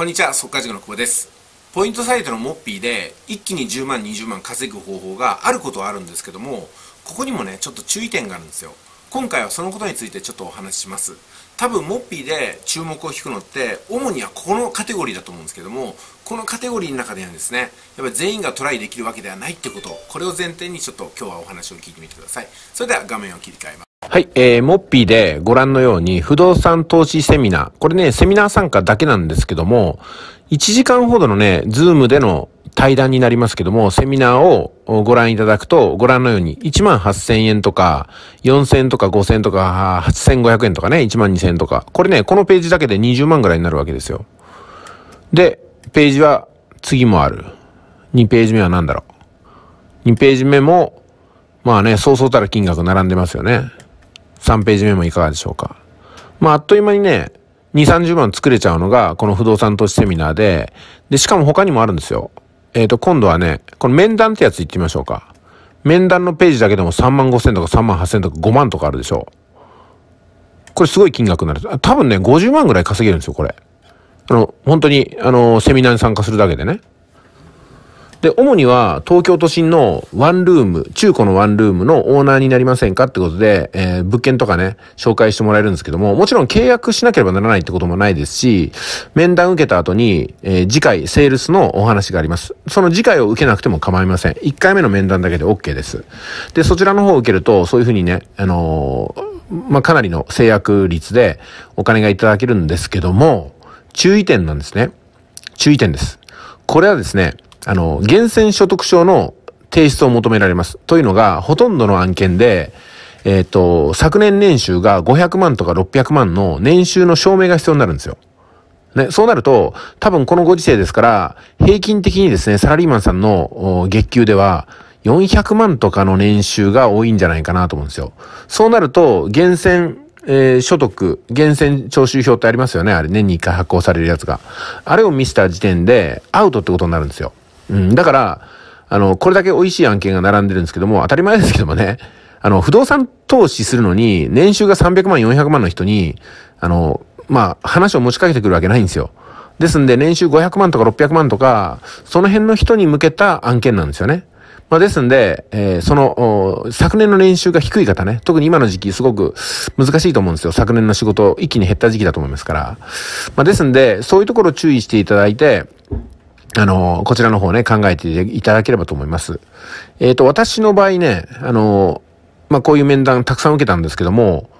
こんにちは、速稼塾の久保です。ポイントサイトのモッピーで一気に10万、20万稼ぐ方法があることはあるんですけども、ここにもね、ちょっと注意点があるんですよ。今回はそのことについてちょっとお話しします。多分モッピーで注目を引くのって、主にはこのカテゴリーだと思うんですけども、このカテゴリーの中ではですね、やっぱ全員がトライできるわけではないってこと、これを前提にちょっと今日はお話を聞いてみてください。それでは画面を切り替えます。はい、えー、モッピーでご覧のように不動産投資セミナー。これね、セミナー参加だけなんですけども、1時間ほどのね、ズームでの対談になりますけども、セミナーをご覧いただくと、ご覧のように1万8000円とか、4000円とか5000円とか、8500円とかね、1万2000円とか。これね、このページだけで20万ぐらいになるわけですよ。で、ページは次もある。2ページ目は何だろう。2ページ目も、まあね、そうそうたる金額並んでますよね。3ページ目もいかがでしょうか。まあ、あっという間にね、2、30万作れちゃうのが、この不動産投資セミナーで、で、しかも他にもあるんですよ。えっ、ー、と、今度はね、この面談ってやつ行ってみましょうか。面談のページだけでも3万5千とか3万8千とか5万とかあるでしょう。これすごい金額になる。多分ね、50万ぐらい稼げるんですよ、これ。あの、本当に、あの、セミナーに参加するだけでね。で、主には東京都心のワンルーム、中古のワンルームのオーナーになりませんかってことで、えー、物件とかね、紹介してもらえるんですけども、もちろん契約しなければならないってこともないですし、面談受けた後に、えー、次回、セールスのお話があります。その次回を受けなくても構いません。1回目の面談だけで OK です。で、そちらの方を受けると、そういうふうにね、あのー、まあ、かなりの制約率でお金がいただけるんですけども、注意点なんですね。注意点です。これはですね、あの、源泉所得証の提出を求められます。というのが、ほとんどの案件で、えっ、ー、と、昨年年収が500万とか600万の年収の証明が必要になるんですよ。ね、そうなると、多分このご時世ですから、平均的にですね、サラリーマンさんの月給では、400万とかの年収が多いんじゃないかなと思うんですよ。そうなると、源泉、えー、所得、源泉徴収票ってありますよね。あれに1回発行されるやつが。あれを見せた時点で、アウトってことになるんですよ。うん、だから、あの、これだけ美味しい案件が並んでるんですけども、当たり前ですけどもね、あの、不動産投資するのに、年収が300万、400万の人に、あの、まあ、話を持ちかけてくるわけないんですよ。ですんで、年収500万とか600万とか、その辺の人に向けた案件なんですよね。まあ、ですんで、えー、その、昨年の年収が低い方ね、特に今の時期すごく難しいと思うんですよ。昨年の仕事、一気に減った時期だと思いますから。まあ、ですんで、そういうところを注意していただいて、あの、こちらの方ね、考えていただければと思います。えっ、ー、と、私の場合ね、あの、まあ、こういう面談たくさん受けたんですけども、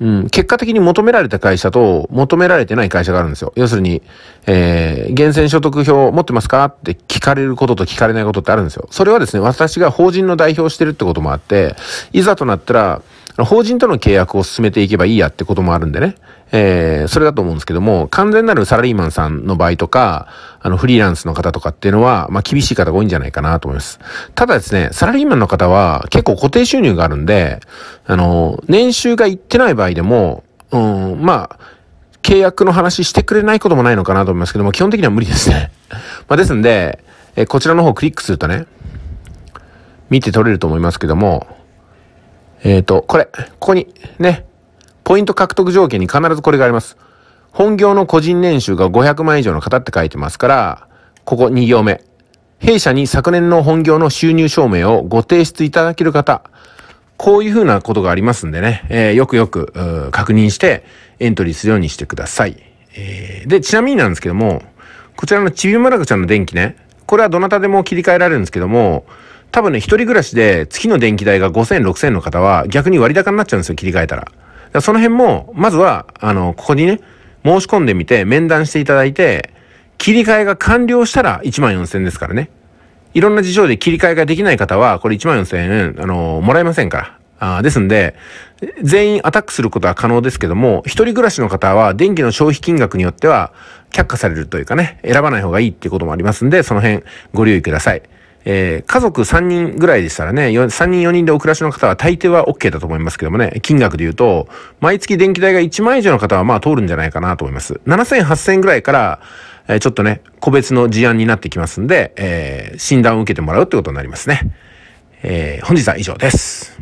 うん、結果的に求められた会社と求められてない会社があるんですよ。要するに、えー、源泉所得票持ってますかって聞かれることと聞かれないことってあるんですよ。それはですね、私が法人の代表してるってこともあって、いざとなったら、法人との契約を進めていけばいいやってこともあるんでね。えー、それだと思うんですけども、完全なるサラリーマンさんの場合とか、あの、フリーランスの方とかっていうのは、まあ、厳しい方が多いんじゃないかなと思います。ただですね、サラリーマンの方は結構固定収入があるんで、あの、年収がいってない場合でも、うん、まあ、契約の話してくれないこともないのかなと思いますけども、基本的には無理ですね。まあ、ですんで、えこちらの方をクリックするとね、見て取れると思いますけども、えっ、ー、と、これ、ここに、ね、ポイント獲得条件に必ずこれがあります。本業の個人年収が500万以上の方って書いてますから、ここ2行目。弊社に昨年の本業の収入証明をご提出いただける方、こういうふうなことがありますんでね、えー、よくよく確認してエントリーするようにしてください。えー、で、ちなみになんですけども、こちらのちびまらこちゃんの電気ね、これはどなたでも切り替えられるんですけども、多分ね、一人暮らしで月の電気代が5000、6000の方は逆に割高になっちゃうんですよ、切り替えたら。らその辺も、まずは、あの、ここにね、申し込んでみて、面談していただいて、切り替えが完了したら1万4000ですからね。いろんな事情で切り替えができない方は、これ1万4000円、あの、もらえませんから。あですんで、全員アタックすることは可能ですけども、一人暮らしの方は電気の消費金額によっては却下されるというかね、選ばない方がいいっていうこともありますんで、その辺ご留意ください。えー、家族3人ぐらいでしたらね、3人4人でお暮らしの方は大抵は OK だと思いますけどもね、金額で言うと、毎月電気代が1万以上の方はまあ通るんじゃないかなと思います。7000、8000ぐらいから、えー、ちょっとね、個別の事案になってきますんで、えー、診断を受けてもらうってことになりますね。え本日は以上です。